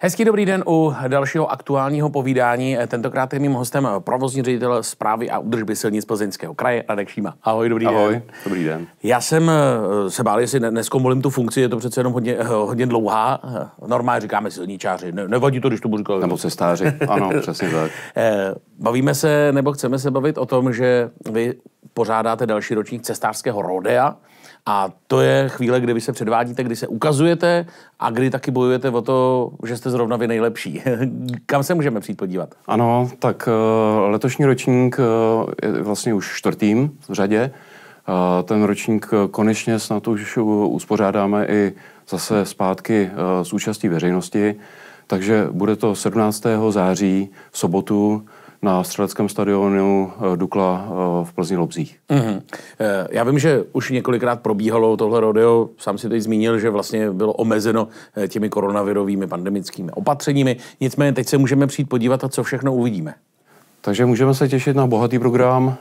Hezký dobrý den u dalšího aktuálního povídání. Tentokrát je mým hostem provozní ředitel zprávy a údržby silnic Plzeňského kraje Radek Šíma. Ahoj, dobrý Ahoj, den. dobrý den. Já jsem eh, se bál, jestli neskomolím tu funkci, je to přece jenom hodně, eh, hodně dlouhá. Eh, normálně říkáme silničáři, ne, nevadí to, když to budu říkat. Nebo cestáři, ano, přesně tak. Bavíme se, nebo chceme se bavit o tom, že vy pořádáte další ročník cestářského rodea. A to je chvíle, kdy vy se předvádíte, kdy se ukazujete a kdy taky bojujete o to, že jste zrovna vy nejlepší. Kam se můžeme přijít podívat? Ano, tak eh, letošní ročník eh, je vlastně už čtvrtým v řadě. Eh, ten ročník konečně snad už uspořádáme i zase zpátky s účastí veřejnosti. Takže bude to 17. září, sobotu, na střeleckém stadionu eh, Dukla eh, v Plzni Lobzích. Mm-hmm. Já vím, že už několikrát probíhalo tohle rodeo, sám si teď zmínil, že vlastně bylo omezeno těmi koronavirovými pandemickými opatřeními, nicméně teď se můžeme přijít podívat a co všechno uvidíme. Takže můžeme se těšit na bohatý program,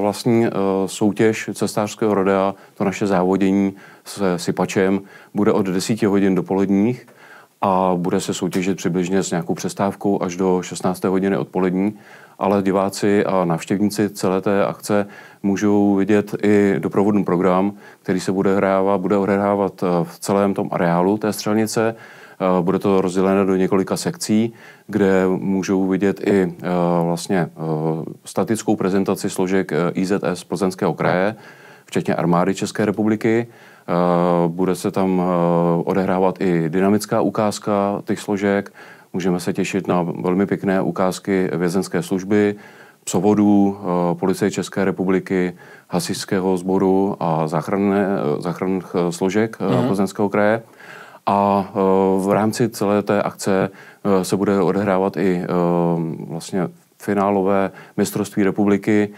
vlastní soutěž cestářského rodea, to naše závodění se sypačem, bude od 10 hodin do poledních a bude se soutěžit přibližně s nějakou přestávkou až do 16. hodiny odpolední, ale diváci a návštěvníci celé té akce můžou vidět i doprovodný program, který se bude hrávat, bude odehrávat eh, v celém tom areálu té střelnice. Eh, bude to rozděleno do několika sekcí, kde můžou vidět i eh, vlastně statickou prezentaci složek IZS Plzeňského kraje, včetně armády České republiky. Eh, bude se tam eh, odehrávat i dynamická ukázka těch složek. Můžeme se těšit na velmi pěkné ukázky vězenské služby, psovodů, eh, policie České republiky, hasičského sboru a záchranné, záchranných složek mm-hmm. Plzeňského kraje. A v rámci celé té akce se bude odehrávat i vlastně finálové mistrovství republiky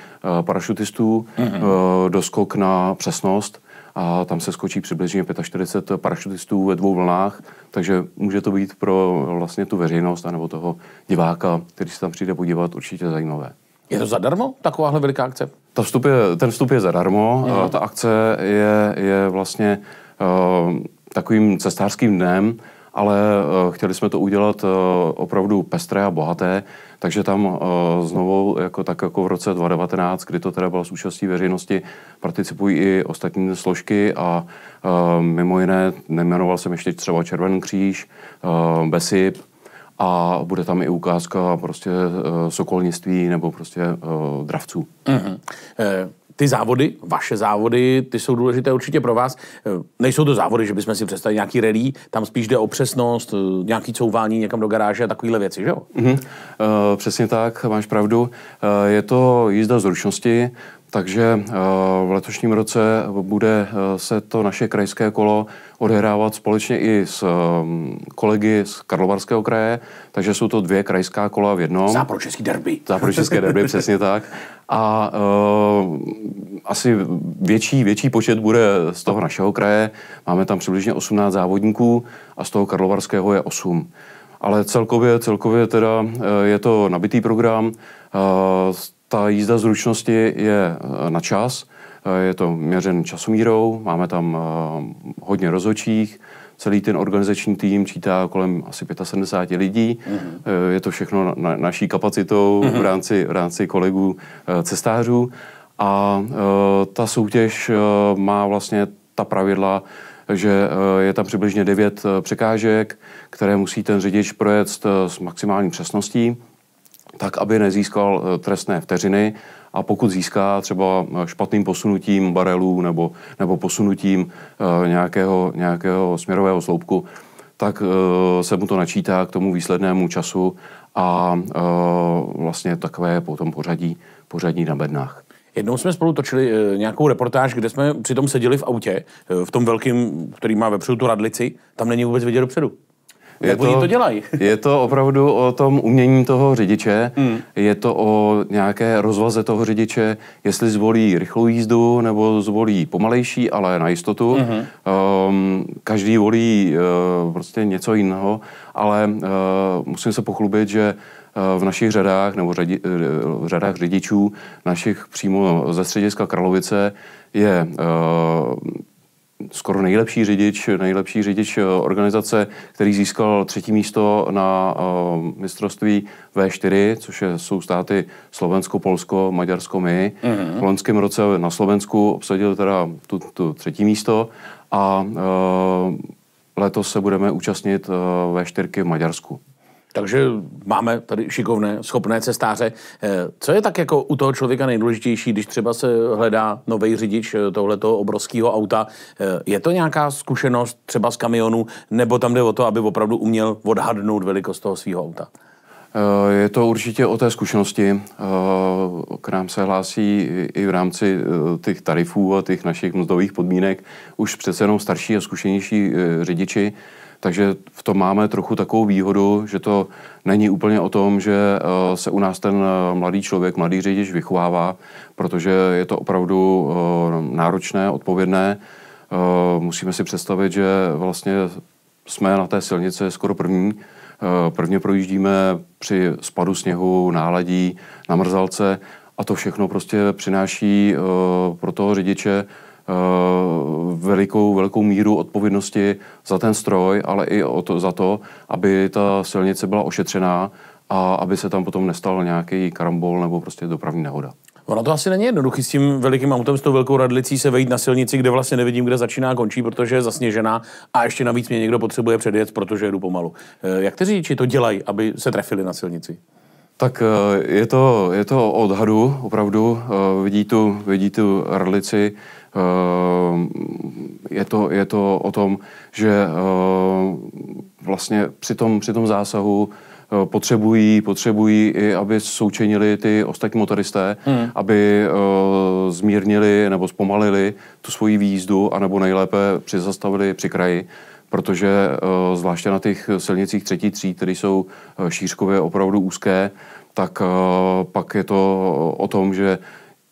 parašutistů, mm-hmm. doskok na přesnost a tam se skočí přibližně 45 parašutistů ve dvou vlnách, takže může to být pro vlastně tu veřejnost anebo toho diváka, který se tam přijde podívat, určitě zajímavé. Je to zadarmo, takováhle veliká akce? Ta vstup je, ten vstup je zadarmo, mm. a ta akce je, je vlastně uh, takovým cestářským dnem, ale eh, chtěli jsme to udělat eh, opravdu pestré a bohaté, takže tam eh, znovu, jako, tak jako v roce 2019, kdy to teda bylo s účastí veřejnosti, participují i ostatní složky a mimo jiné nejmenoval jsem ještě třeba Červený kříž, Besip, a bude tam i ukázka prostě sokolnictví nebo prostě dravců. Mm-hmm ty závody, vaše závody, ty jsou důležité určitě pro vás. Eh, nejsou to závody, že bychom si představili nějaký relí, tam spíš jde o přesnost, eh, nějaký couvání někam do garáže a takovéhle věci, že jo? Mm-hmm. Uh, přesně tak, máš pravdu. Uh, je to jízda zručnosti, takže eh, v letošním roce bude eh, se to naše krajské kolo odehrávat společně i s ehm, kolegy z Karlovarského kraje, takže jsou to dvě krajská kola v jednom. Zápročeský derby. Zápročeské derby, přesně tak. A uh, asi větší, větší počet bude z toho našeho kraje. Máme tam přibližně 18 závodníků a z toho Karlovarského je 8. Ale celkově, celkově teda je to nabitý program. Uh, ta jízda zručnosti je eh, na čas, eh, je to měřen časomírou, máme tam eh, hodně rozhodčích, celý ten organizační tým čítá kolem asi 75 lidí. Mm-hmm. Je to všechno na, naší kapacitou mm-hmm. v, mhm. rámci, v rámci kolegů cestářů. A ta soutěž má vlastně ta pravidla, že je tam přibližně 9 překážek, které musí ten řidič projet s maximální přesností tak, aby nezískal eh, trestné vteřiny a pokud získá třeba eh, špatným posunutím barelů nebo, nebo posunutím eh, nějakého, nějakého směrového sloupku, tak se mu to načítá k tomu výslednému času a vlastně takové potom pořadí, pořadí na bednách. Jednou jsme spolu točili nějakou reportáž, kde jsme přitom seděli v autě, v tom velkém, který má vepředu tu radlici, tam není vůbec vidět dopředu. Je Nebo to, to dělají. je to opravdu o tom umění toho řidiče, mm. je to o nějaké rozvaze toho řidiče, jestli zvolí rychlou jízdu nebo zvolí pomalejší, ale na jistotu. Mm-hmm. Um, každý volí uh, prostě něco jiného, ale uh, musím se pochlubit, že eh, v našich řadách nebo řadi, v řadách řidičů našich přímo ze střediska Kralovice je uh, skoro nejlepší řidič, nejlepší řidič eh, organizace, který získal třetí místo na eh, mistrovství V4, což jsou státy Slovensko, Polsko, Maďarsko, my. Uh-huh. V loňském roce na Slovensku obsadil teda tu, tu třetí místo a eh, letos se budeme účastnit V4 v Maďarsku. Takže máme tady šikovné, schopné cestáře. Eh, co je tak jako u toho člověka nejdůležitější, když třeba se hledá nový řidič eh, tohleto obrovského auta? Eh, je to nějaká zkušenost třeba z kamionu, nebo tam jde o to, aby opravdu uměl odhadnout velikost toho svého auta? Je to určitě o té zkušenosti. K nám se hlásí i v rámci těch tarifů a těch našich mzdových podmínek už přece jenom starší a zkušenější řidiči. Takže v tom máme trochu takovou výhodu, že to není úplně o tom, že eh, se u nás ten eh, mladý člověk, mladý řidič vychovává, protože je to opravdu eh, náročné, odpovědné. Musíme si představit, že vlastně jsme na té silnici skoro první. Prvně projíždíme při spadu sněhu, náladí, namrzalce a to všechno prostě přináší pro toho řidiče Eh, velikou, velkou míru odpovědnosti za ten stroj, ale i o to, za to, aby ta silnice byla ošetřená a aby se tam potom nestal nějaký karambol nebo prostě dopravní nehoda. Ono to asi není jednoduché s tím velikým autem, s tou velkou radlicí se vejít na silnici, kde vlastně nevidím, kde začíná a končí, protože je zasněžená a ještě navíc mě někdo potřebuje předjet, protože jedu pomalu. Eh, jak ty řidiči to dělají, aby se trefili na silnici? Tak eh, je to, je to odhadu, opravdu. Vidí tu, vidí tu radlici, Eh, je to, je to o tom, že eh, vlastně při tom, při tom zásahu eh, potřebují, potřebují i, aby součinili ty ostatní motoristé, hmm. aby uh, zmírnili nebo zpomalili tu svoji výjízdu, anebo nejlépe přizastavili při kraji, protože uh, zvláště na těch silnicích třetí tří, které jsou šířkově opravdu úzké, tak uh, pak je to o tom, že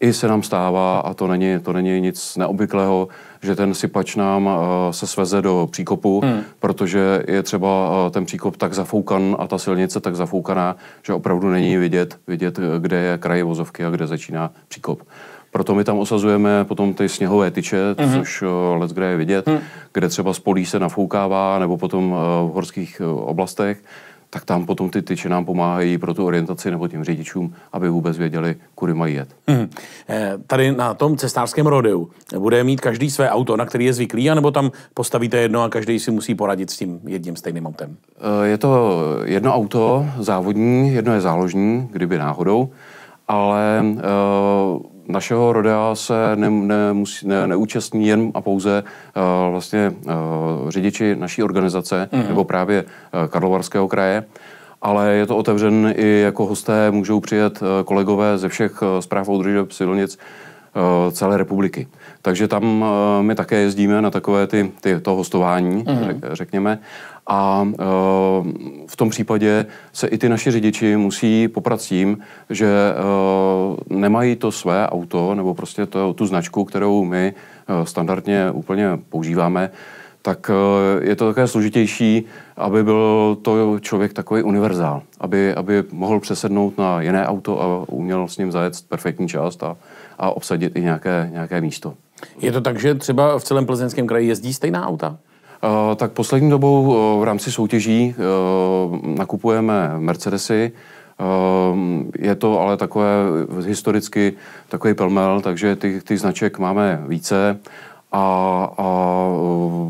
i se nám stává, a to není, to není nic neobvyklého, že ten sypač nám eh, se sveze do příkopu, hmm. protože je třeba eh, ten příkop tak zafoukan a ta silnice tak zafoukaná, že opravdu není hmm. vidět, vidět eh, kde je kraj vozovky a kde začíná příkop. Proto my tam osazujeme potom ty sněhové tyče, mm-hmm. což let kde je vidět, mm. kde třeba spolí se nafoukává, nebo potom v horských oblastech tak tam potom ty tyče nám pomáhají pro tu orientaci nebo těm řidičům, aby vůbec věděli, kudy mají jet. Hmm. Tady na tom cestářském rodeu bude mít každý své auto, na který je zvyklý, anebo tam postavíte jedno a každý si musí poradit s tím jedním stejným autem? Eh, je to jedno auto závodní, jedno je záložní, kdyby náhodou, ale hmm. uh, našeho rodea se ne, ne, musí, ne, neúčastní jen a pouze uh, vlastně uh, řidiči naší organizace mm-hmm. nebo právě uh, Karlovarského kraje, ale je to otevřen i jako hosté můžou přijet uh, kolegové ze všech uh, zpráv údržeb silnic uh, celé republiky. Takže tam uh, my také jezdíme na takové ty, ty to hostování, mm-hmm. řekněme. Uh, a eh, v tom případě se i ty naši řidiči musí poprat s tím, že eh, nemají to své auto nebo prostě to, tu značku, kterou my eh, standardně úplně používáme, tak je to také složitější, aby byl to člověk takový univerzál, aby, aby mohl přesednout na jiné auto a uměl s ním zajet perfektní část a, a obsadit i nějaké, nějaké místo. Je to tak, že třeba v celém plzeňském kraji jezdí stejná auta? Tak poslední dobou v rámci soutěží nakupujeme Mercedesy. Je to ale takové historicky takový pelmel, takže ty, ty značek máme více a, a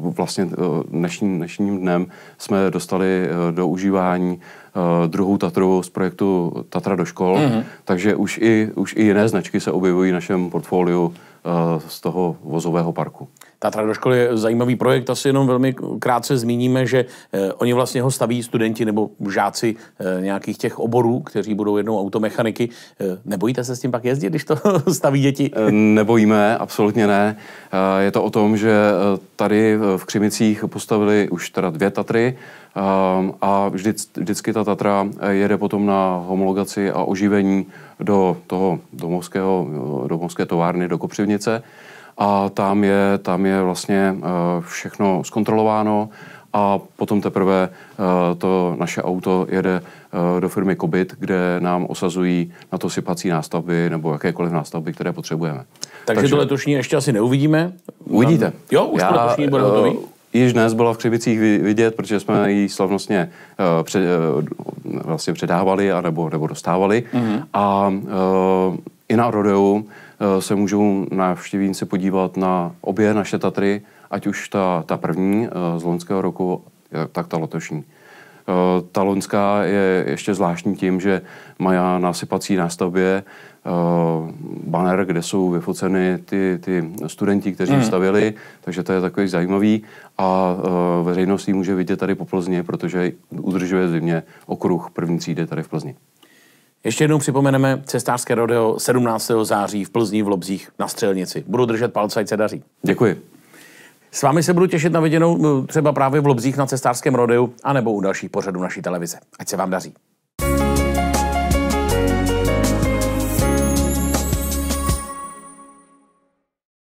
vlastně dnešním, dnešním dnem jsme dostali do užívání druhou Tatru z projektu Tatra do škol, mm-hmm. takže už i, už i jiné značky se objevují v našem portfoliu z toho vozového parku. Tatra do školy je zajímavý projekt, asi jenom velmi krátce zmíníme, že eh, oni vlastně ho staví studenti nebo žáci eh, nějakých těch oborů, kteří budou jednou automechaniky. Eh, nebojíte se s tím pak jezdit, když to staví děti? Nebojíme, absolutně ne. Je to o tom, že tady v Křimicích postavili už teda dvě Tatry, a vždy, vždycky ta Tatra jede potom na homologaci a oživení do toho domovského, domovské továrny do Kopřivnice a tam je, tam je vlastně eh, všechno zkontrolováno a potom teprve eh, to naše auto jede eh, do firmy Kobit, kde nám osazují na to sypací nástavby nebo jakékoliv nástavby, které potřebujeme. Takže, Takže to letošní ještě asi neuvidíme? Uvidíte. Jo, už Já, to letošní bude hotový? Již dnes byla v Křivicích vidět, protože jsme ji slavnostně uh, před, uh, vlastně předávali a nebo, nebo dostávali. Mm-hmm. A uh, i na Rodeu Eh, se můžou návštěvníci podívat na obě naše Tatry, ať už ta, ta první eh, z loňského roku, eh, tak ta letošní. Ta loňská je ještě zvláštní tím, že má nasypací nástavbě banner, kde jsou vyfoceny ty, ty studenti, kteří hmm. stavili, takže to je takový zajímavý a veřejnost ji může vidět tady po Plzni, protože udržuje zimně okruh první třídy tady v Plzni. Ještě jednou připomeneme cestářské rodeo 17. září v Plzní v Lobzích na Střelnici. Budu držet palce, ať se daří. Děkuji. S vámi se budu těšit na viděnou třeba právě v Lobzích na cestářském rodeu anebo u dalších pořadů naší televize. Ať se vám daří.